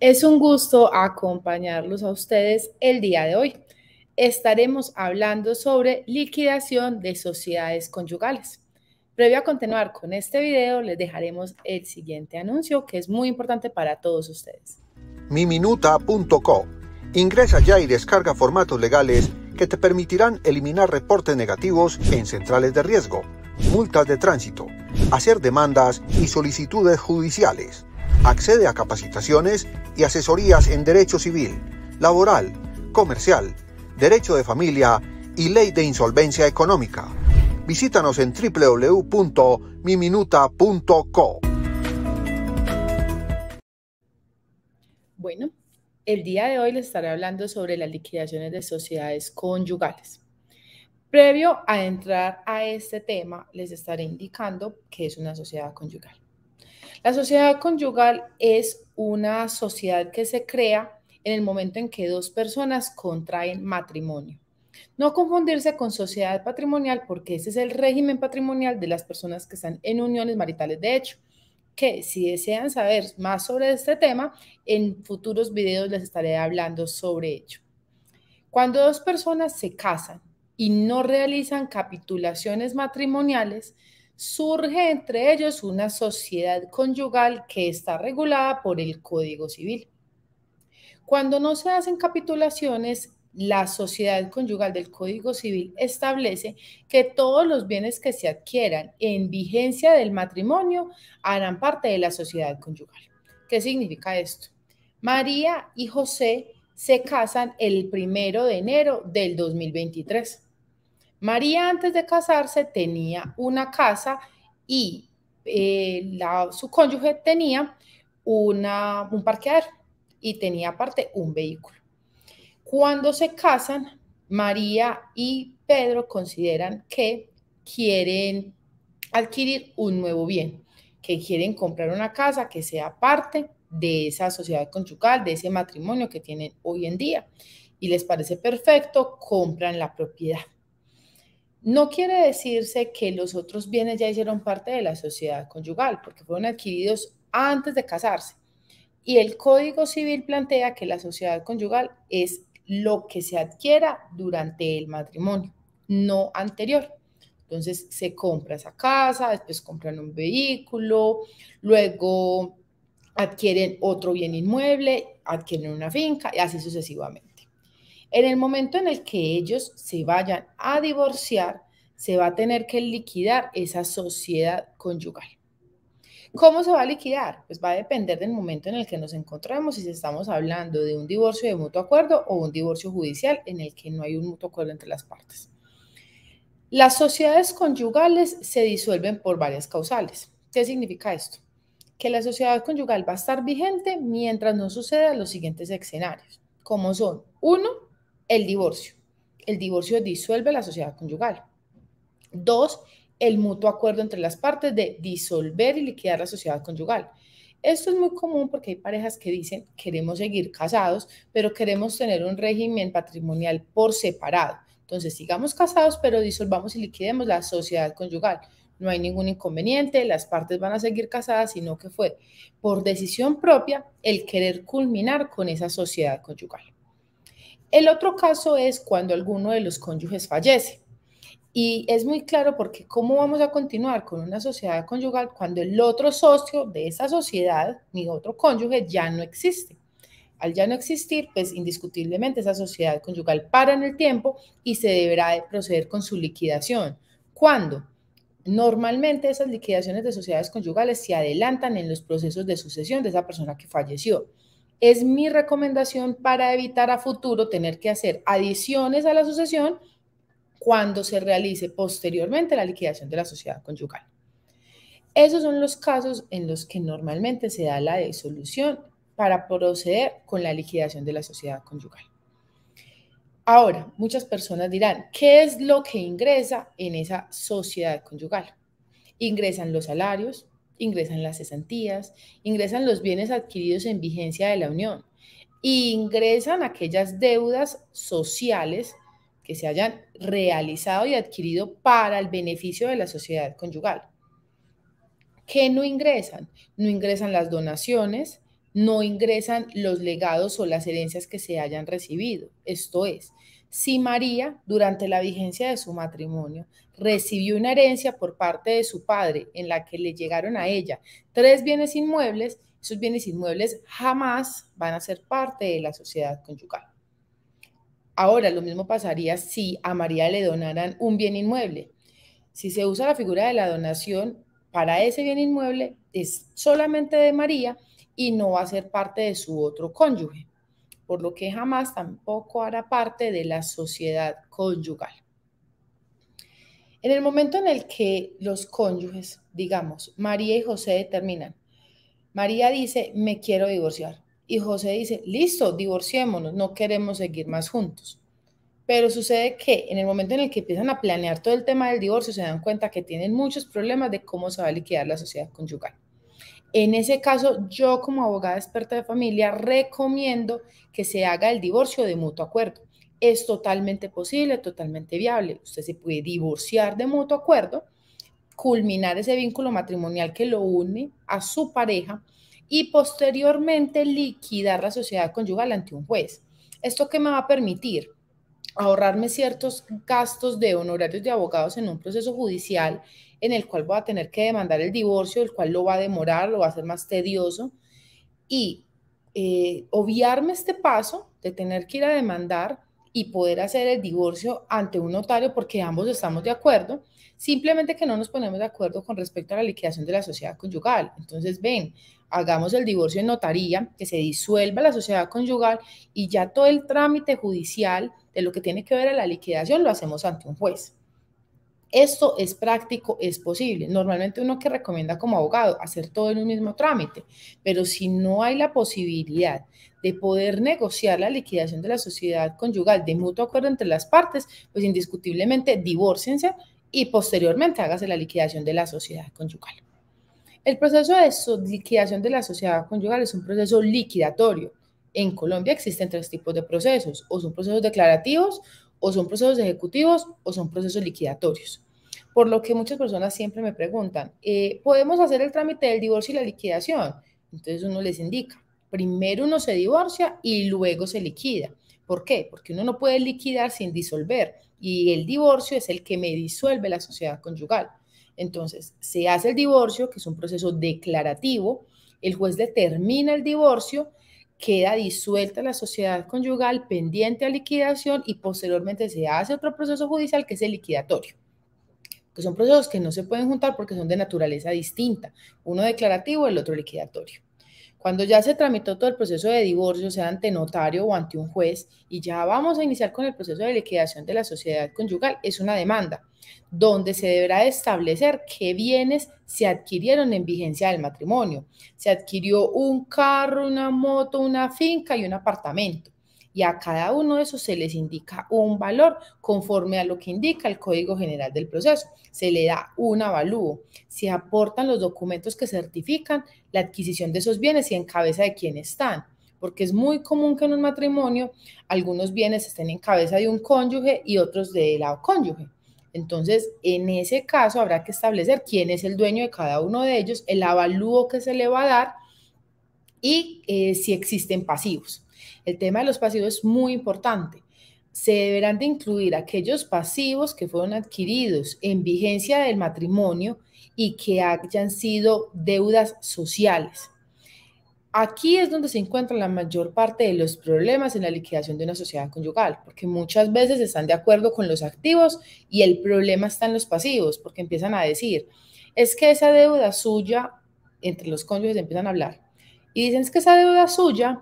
Es un gusto acompañarlos a ustedes el día de hoy. Estaremos hablando sobre liquidación de sociedades conyugales. Previo a continuar con este video, les dejaremos el siguiente anuncio que es muy importante para todos ustedes. Miminuta.co Ingresa ya y descarga formatos legales que te permitirán eliminar reportes negativos en centrales de riesgo, multas de tránsito, hacer demandas y solicitudes judiciales. Accede a capacitaciones y asesorías en derecho civil, laboral, comercial, derecho de familia y ley de insolvencia económica. Visítanos en www.miminuta.co. Bueno, el día de hoy les estaré hablando sobre las liquidaciones de sociedades conyugales. Previo a entrar a este tema, les estaré indicando qué es una sociedad conyugal. La sociedad conyugal es una sociedad que se crea en el momento en que dos personas contraen matrimonio. No confundirse con sociedad patrimonial porque ese es el régimen patrimonial de las personas que están en uniones maritales de hecho que si desean saber más sobre este tema, en futuros videos les estaré hablando sobre ello. Cuando dos personas se casan y no realizan capitulaciones matrimoniales, surge entre ellos una sociedad conyugal que está regulada por el Código Civil. Cuando no se hacen capitulaciones, la sociedad conyugal del Código Civil establece que todos los bienes que se adquieran en vigencia del matrimonio harán parte de la sociedad conyugal. ¿Qué significa esto? María y José se casan el primero de enero del 2023. María antes de casarse tenía una casa y eh, su cónyuge tenía un parqueadero y tenía aparte un vehículo. Cuando se casan, María y Pedro consideran que quieren adquirir un nuevo bien, que quieren comprar una casa que sea parte de esa sociedad conyugal, de ese matrimonio que tienen hoy en día. Y les parece perfecto, compran la propiedad. No quiere decirse que los otros bienes ya hicieron parte de la sociedad conyugal, porque fueron adquiridos antes de casarse. Y el Código Civil plantea que la sociedad conyugal es lo que se adquiera durante el matrimonio, no anterior. Entonces se compra esa casa, después compran un vehículo, luego adquieren otro bien inmueble, adquieren una finca y así sucesivamente. En el momento en el que ellos se vayan a divorciar, se va a tener que liquidar esa sociedad conyugal. ¿Cómo se va a liquidar? Pues va a depender del momento en el que nos encontremos, si estamos hablando de un divorcio de mutuo acuerdo o un divorcio judicial en el que no hay un mutuo acuerdo entre las partes. Las sociedades conyugales se disuelven por varias causales. ¿Qué significa esto? Que la sociedad conyugal va a estar vigente mientras no sucedan los siguientes escenarios, como son, uno, el divorcio. El divorcio disuelve la sociedad conyugal. Dos, el mutuo acuerdo entre las partes de disolver y liquidar la sociedad conyugal. Esto es muy común porque hay parejas que dicen queremos seguir casados, pero queremos tener un régimen patrimonial por separado. Entonces, sigamos casados, pero disolvamos y liquidemos la sociedad conyugal. No hay ningún inconveniente, las partes van a seguir casadas, sino que fue por decisión propia el querer culminar con esa sociedad conyugal. El otro caso es cuando alguno de los cónyuges fallece. Y es muy claro porque cómo vamos a continuar con una sociedad conyugal cuando el otro socio de esa sociedad, mi otro cónyuge, ya no existe. Al ya no existir, pues indiscutiblemente esa sociedad conyugal para en el tiempo y se deberá proceder con su liquidación. ¿Cuándo? Normalmente esas liquidaciones de sociedades conyugales se adelantan en los procesos de sucesión de esa persona que falleció es mi recomendación para evitar a futuro tener que hacer adiciones a la sucesión cuando se realice posteriormente la liquidación de la sociedad conyugal. Esos son los casos en los que normalmente se da la disolución para proceder con la liquidación de la sociedad conyugal. Ahora, muchas personas dirán, ¿qué es lo que ingresa en esa sociedad conyugal? Ingresan los salarios, ingresan las cesantías, ingresan los bienes adquiridos en vigencia de la Unión, ingresan aquellas deudas sociales que se hayan realizado y adquirido para el beneficio de la sociedad conyugal. ¿Qué no ingresan? No ingresan las donaciones, no ingresan los legados o las herencias que se hayan recibido. Esto es, si María, durante la vigencia de su matrimonio, recibió una herencia por parte de su padre en la que le llegaron a ella tres bienes inmuebles, esos bienes inmuebles jamás van a ser parte de la sociedad conyugal. Ahora, lo mismo pasaría si a María le donaran un bien inmueble. Si se usa la figura de la donación para ese bien inmueble, es solamente de María y no va a ser parte de su otro cónyuge por lo que jamás tampoco hará parte de la sociedad conyugal. En el momento en el que los cónyuges, digamos, María y José determinan, María dice, me quiero divorciar, y José dice, listo, divorciémonos, no queremos seguir más juntos. Pero sucede que en el momento en el que empiezan a planear todo el tema del divorcio, se dan cuenta que tienen muchos problemas de cómo se va a liquidar la sociedad conyugal. En ese caso, yo como abogada experta de familia recomiendo que se haga el divorcio de mutuo acuerdo. Es totalmente posible, totalmente viable. Usted se puede divorciar de mutuo acuerdo, culminar ese vínculo matrimonial que lo une a su pareja y posteriormente liquidar la sociedad conyugal ante un juez. ¿Esto qué me va a permitir? ahorrarme ciertos gastos de honorarios de abogados en un proceso judicial en el cual voy a tener que demandar el divorcio, el cual lo va a demorar, lo va a hacer más tedioso, y eh, obviarme este paso de tener que ir a demandar y poder hacer el divorcio ante un notario porque ambos estamos de acuerdo, simplemente que no nos ponemos de acuerdo con respecto a la liquidación de la sociedad conyugal. Entonces, ven, hagamos el divorcio en notaría, que se disuelva la sociedad conyugal y ya todo el trámite judicial en lo que tiene que ver a la liquidación lo hacemos ante un juez. Esto es práctico, es posible. Normalmente uno que recomienda como abogado hacer todo en un mismo trámite, pero si no hay la posibilidad de poder negociar la liquidación de la sociedad conyugal de mutuo acuerdo entre las partes, pues indiscutiblemente divórcense y posteriormente hágase la liquidación de la sociedad conyugal. El proceso de liquidación de la sociedad conyugal es un proceso liquidatorio en Colombia existen tres tipos de procesos, o son procesos declarativos, o son procesos ejecutivos, o son procesos liquidatorios. Por lo que muchas personas siempre me preguntan, eh, ¿podemos hacer el trámite del divorcio y la liquidación? Entonces uno les indica, primero uno se divorcia y luego se liquida. ¿Por qué? Porque uno no puede liquidar sin disolver y el divorcio es el que me disuelve la sociedad conyugal. Entonces, se hace el divorcio, que es un proceso declarativo, el juez determina el divorcio queda disuelta la sociedad conyugal pendiente a liquidación y posteriormente se hace otro proceso judicial que es el liquidatorio, que son procesos que no se pueden juntar porque son de naturaleza distinta, uno declarativo, el otro liquidatorio. Cuando ya se tramitó todo el proceso de divorcio, sea ante notario o ante un juez, y ya vamos a iniciar con el proceso de liquidación de la sociedad conyugal, es una demanda donde se deberá establecer qué bienes se adquirieron en vigencia del matrimonio. Se adquirió un carro, una moto, una finca y un apartamento y a cada uno de esos se les indica un valor conforme a lo que indica el Código General del Proceso. Se le da un avalúo, se aportan los documentos que certifican la adquisición de esos bienes y en cabeza de quién están porque es muy común que en un matrimonio algunos bienes estén en cabeza de un cónyuge y otros de la cónyuge. Entonces, en ese caso habrá que establecer quién es el dueño de cada uno de ellos, el avalúo que se le va a dar y eh, si existen pasivos. El tema de los pasivos es muy importante. Se deberán de incluir aquellos pasivos que fueron adquiridos en vigencia del matrimonio y que hayan sido deudas sociales. Aquí es donde se encuentran la mayor parte de los problemas en la liquidación de una sociedad conyugal, porque muchas veces están de acuerdo con los activos y el problema está en los pasivos, porque empiezan a decir, es que esa deuda suya, entre los cónyuges empiezan a hablar, y dicen, es que esa deuda suya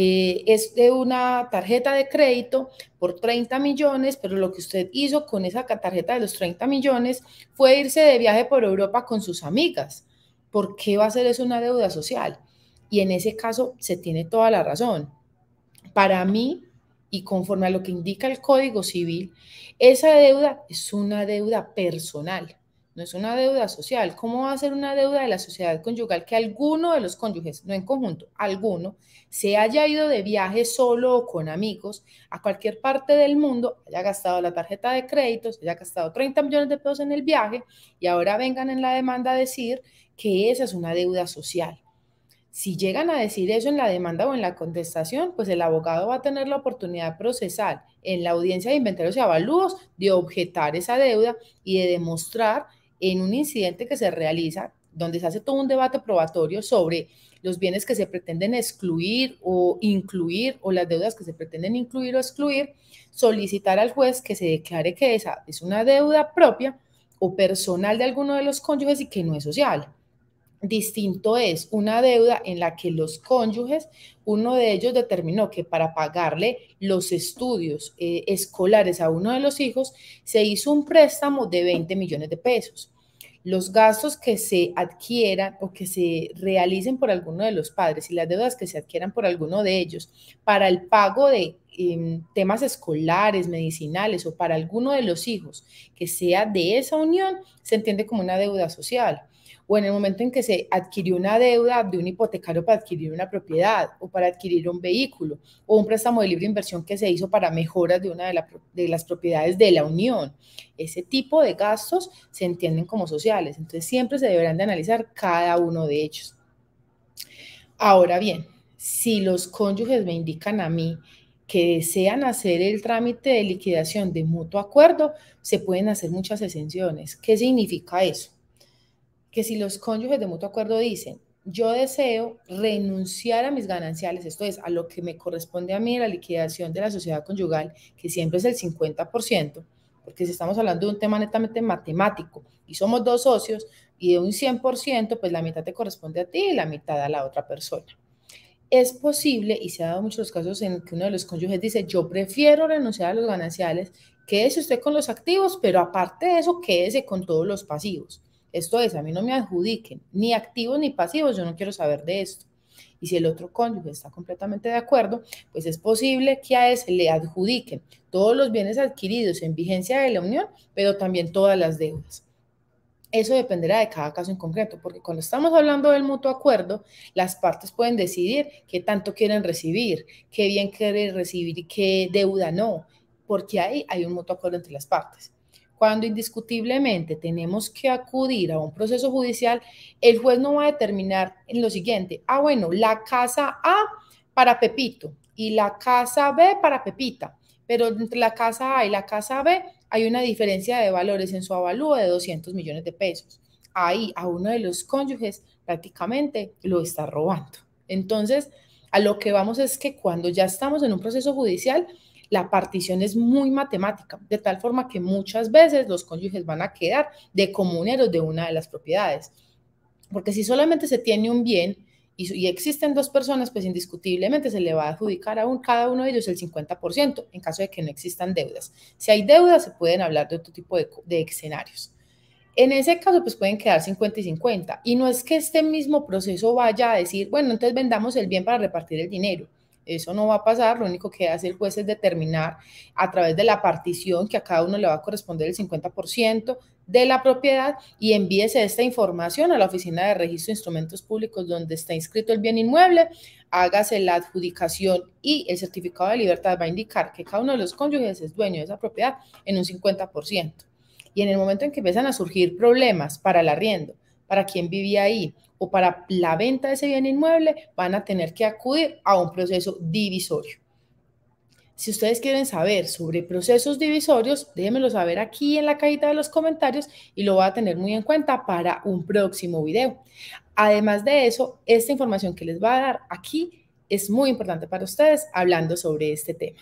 eh, es de una tarjeta de crédito por 30 millones, pero lo que usted hizo con esa tarjeta de los 30 millones fue irse de viaje por Europa con sus amigas. ¿Por qué va a ser eso una deuda social? Y en ese caso se tiene toda la razón. Para mí, y conforme a lo que indica el Código Civil, esa deuda es una deuda personal no es una deuda social. ¿Cómo va a ser una deuda de la sociedad conyugal que alguno de los cónyuges, no en conjunto, alguno, se haya ido de viaje solo o con amigos a cualquier parte del mundo, haya gastado la tarjeta de créditos haya gastado 30 millones de pesos en el viaje y ahora vengan en la demanda a decir que esa es una deuda social? Si llegan a decir eso en la demanda o en la contestación, pues el abogado va a tener la oportunidad procesal en la audiencia de inventarios y avalúos de objetar esa deuda y de demostrar en un incidente que se realiza, donde se hace todo un debate probatorio sobre los bienes que se pretenden excluir o incluir o las deudas que se pretenden incluir o excluir, solicitar al juez que se declare que esa es una deuda propia o personal de alguno de los cónyuges y que no es social. Distinto es una deuda en la que los cónyuges, uno de ellos determinó que para pagarle los estudios eh, escolares a uno de los hijos, se hizo un préstamo de 20 millones de pesos. Los gastos que se adquieran o que se realicen por alguno de los padres y las deudas que se adquieran por alguno de ellos para el pago de em, temas escolares, medicinales o para alguno de los hijos que sea de esa unión, se entiende como una deuda social o en el momento en que se adquirió una deuda de un hipotecario para adquirir una propiedad o para adquirir un vehículo o un préstamo de libre inversión que se hizo para mejoras de una de, las propiedades de la Unión. Ese tipo de gastos se entienden como sociales, entonces siempre se deberán de analizar cada uno de ellos. Ahora bien, si los cónyuges me indican a mí que desean hacer el trámite de liquidación de mutuo acuerdo, se pueden hacer muchas exenciones. ¿Qué significa eso? que si los cónyuges de mutuo acuerdo dicen, yo deseo renunciar a mis gananciales, esto es, a lo que me corresponde a mí la liquidación de la sociedad conyugal, que siempre es el 50%, porque si estamos hablando de un tema netamente matemático y somos dos socios y de un 100%, pues la mitad te corresponde a ti y la mitad a la otra persona. Es posible, y se ha dado muchos casos en que uno de los cónyuges dice, yo prefiero renunciar a los gananciales, quédese usted con los activos, pero aparte de eso, quédese con todos los pasivos. Esto es, a mí no me adjudiquen ni activos ni pasivos, yo no quiero saber de esto. Y si el otro cónyuge está completamente de acuerdo, pues es posible que a ese le adjudiquen todos los bienes adquiridos en vigencia de la unión, pero también todas las deudas. Eso dependerá de cada caso en concreto, porque cuando estamos hablando del mutuo acuerdo, las partes pueden decidir qué tanto quieren recibir, qué bien quieren recibir y qué deuda no, porque ahí hay un mutuo acuerdo entre las partes. Cuando indiscutiblemente tenemos que acudir a un proceso judicial, el juez no va a determinar en lo siguiente, ah, bueno, la casa A para Pepito y la casa B para Pepita, pero entre la casa A y la casa B hay una diferencia de valores en su avalúo de 200 millones de pesos. Ahí a uno de los cónyuges prácticamente lo está robando. Entonces, a lo que vamos es que cuando ya estamos en un proceso judicial, la partición es muy matemática, de tal forma que muchas veces los cónyuges van a quedar de comuneros de una de las propiedades. Porque si solamente se tiene un bien y, existen dos personas, pues indiscutiblemente se le va a adjudicar a un, cada uno de ellos el 50% en caso de que no existan deudas. Si hay deudas, se pueden hablar de otro tipo de, de escenarios. En ese caso, pues pueden quedar 50 y 50. Y no es que este mismo proceso vaya a decir, bueno, entonces vendamos el bien para repartir el dinero. Eso no va a pasar, lo único que hace el juez es determinar a través de la partición que a cada uno le va a corresponder el 50% de la propiedad y envíese esta información a la Oficina de Registro de Instrumentos Públicos donde está inscrito el bien inmueble, hágase la adjudicación y el certificado de libertad va a indicar que cada uno de los cónyuges es dueño de esa propiedad en un 50%. Y en el momento en que empiezan a surgir problemas para el arriendo, para quien vivía ahí, o para la venta de ese bien inmueble, van a tener que acudir a un proceso divisorio. Si ustedes quieren saber sobre procesos divisorios, déjenmelo saber aquí en la cajita de los comentarios y lo voy a tener muy en cuenta para un próximo video. Además de eso, esta información que les va a dar aquí es muy importante para ustedes hablando sobre este tema.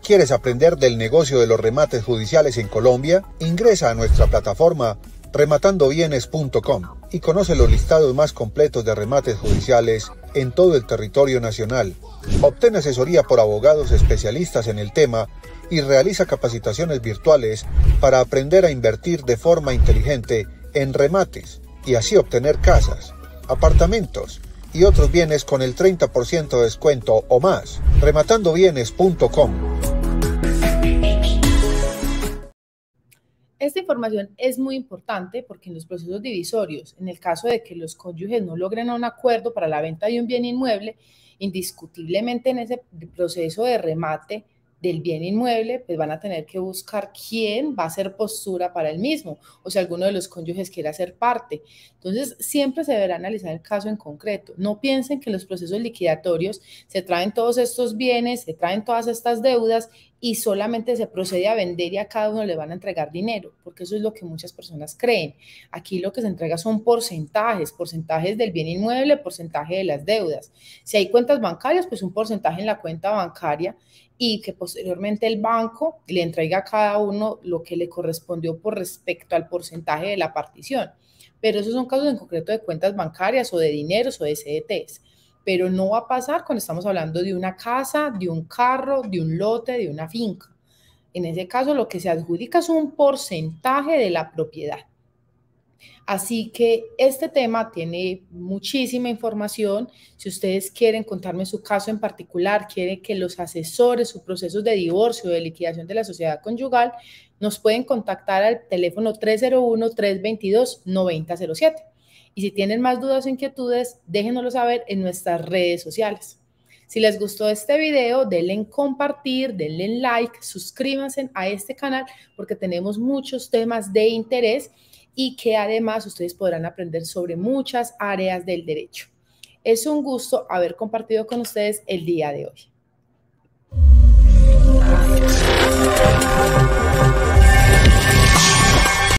¿Quieres aprender del negocio de los remates judiciales en Colombia? Ingresa a nuestra plataforma rematandoBienes.com y conoce los listados más completos de remates judiciales en todo el territorio nacional. Obtén asesoría por abogados especialistas en el tema y realiza capacitaciones virtuales para aprender a invertir de forma inteligente en remates y así obtener casas, apartamentos y otros bienes con el 30% de descuento o más. rematandobienes.com Esta información es muy importante porque en los procesos divisorios, en el caso de que los cónyuges no logren un acuerdo para la venta de un bien inmueble, indiscutiblemente en ese proceso de remate del bien inmueble, pues van a tener que buscar quién va a ser postura para el mismo o si alguno de los cónyuges quiere hacer parte. Entonces, siempre se deberá analizar el caso en concreto. No piensen que los procesos liquidatorios se traen todos estos bienes, se traen todas estas deudas y solamente se procede a vender y a cada uno le van a entregar dinero, porque eso es lo que muchas personas creen. Aquí lo que se entrega son porcentajes, porcentajes del bien inmueble, porcentaje de las deudas. Si hay cuentas bancarias, pues un porcentaje en la cuenta bancaria y que posteriormente el banco le entrega a cada uno lo que le correspondió por respecto al porcentaje de la partición. Pero esos son casos en concreto de cuentas bancarias o de dineros o de CDTs pero no va a pasar cuando estamos hablando de una casa, de un carro, de un lote, de una finca. En ese caso, lo que se adjudica es un porcentaje de la propiedad. Así que este tema tiene muchísima información. Si ustedes quieren contarme su caso en particular, quieren que los asesores sus procesos de divorcio, de liquidación de la sociedad conyugal, nos pueden contactar al teléfono 301-322-9007. Y si tienen más dudas o inquietudes, déjenoslo saber en nuestras redes sociales. Si les gustó este video, denle en compartir, denle en like, suscríbanse a este canal porque tenemos muchos temas de interés y que además ustedes podrán aprender sobre muchas áreas del derecho. Es un gusto haber compartido con ustedes el día de hoy.